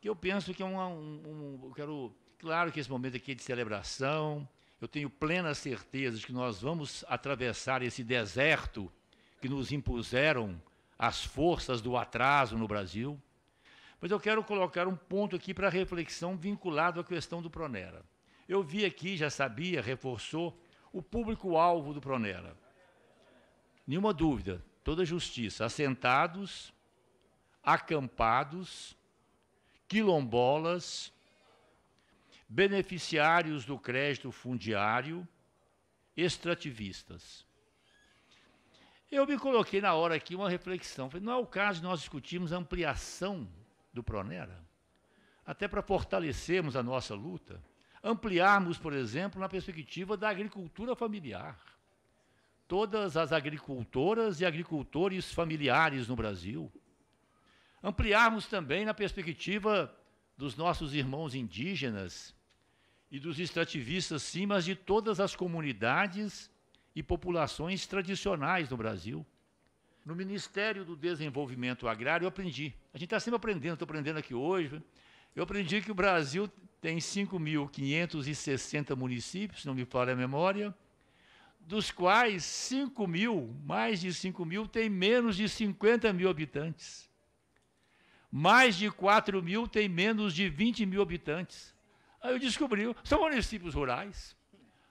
que eu penso que é um, um, eu quero, claro que esse momento aqui é de celebração, eu tenho plena certeza de que nós vamos atravessar esse deserto que nos impuseram as forças do atraso no Brasil, mas eu quero colocar um ponto aqui para reflexão vinculado à questão do Pronera. Eu vi aqui, já sabia, reforçou, o público-alvo do Pronera. Nenhuma dúvida, toda justiça, assentados, acampados, quilombolas, beneficiários do crédito fundiário, extrativistas. Eu me coloquei na hora aqui uma reflexão. Falei, não é o caso de nós discutirmos a ampliação do Pronera? Até para fortalecermos a nossa luta, ampliarmos, por exemplo, na perspectiva da agricultura familiar. Todas as agricultoras e agricultores familiares no Brasil, ampliarmos também na perspectiva dos nossos irmãos indígenas e dos extrativistas, sim, mas de todas as comunidades e populações tradicionais no Brasil. No Ministério do Desenvolvimento Agrário, eu aprendi. A gente está sempre aprendendo, estou aprendendo aqui hoje. Eu aprendi que o Brasil tem 5.560 municípios, se não me falha a memória, dos quais 5 mil, mais de 5 mil, tem menos de 50 mil habitantes mais de 4 mil tem menos de 20 mil habitantes. Aí eu descobri, são municípios rurais.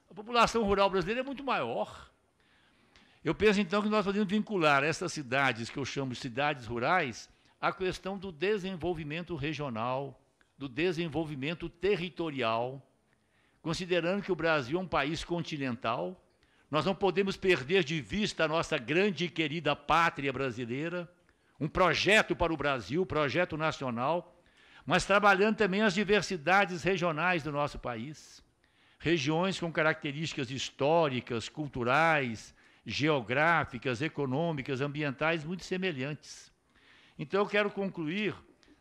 A população rural brasileira é muito maior. Eu penso, então, que nós podemos vincular essas cidades, que eu chamo de cidades rurais, à questão do desenvolvimento regional, do desenvolvimento territorial, considerando que o Brasil é um país continental, nós não podemos perder de vista a nossa grande e querida pátria brasileira, um projeto para o Brasil, projeto nacional, mas trabalhando também as diversidades regionais do nosso país. Regiões com características históricas, culturais, geográficas, econômicas, ambientais muito semelhantes. Então, eu quero concluir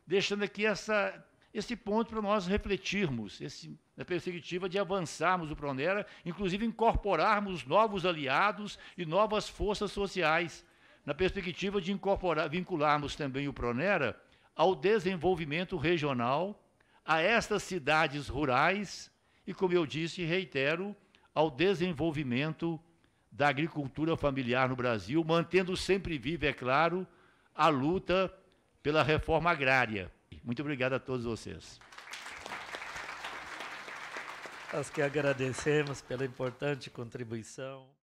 deixando aqui essa, esse ponto para nós refletirmos, esse, na perspectiva de avançarmos o Pronera, inclusive incorporarmos novos aliados e novas forças sociais na perspectiva de incorporar, vincularmos também o Pronera ao desenvolvimento regional, a estas cidades rurais e, como eu disse e reitero, ao desenvolvimento da agricultura familiar no Brasil, mantendo sempre viva, é claro, a luta pela reforma agrária. Muito obrigado a todos vocês. Nós que agradecemos pela importante contribuição.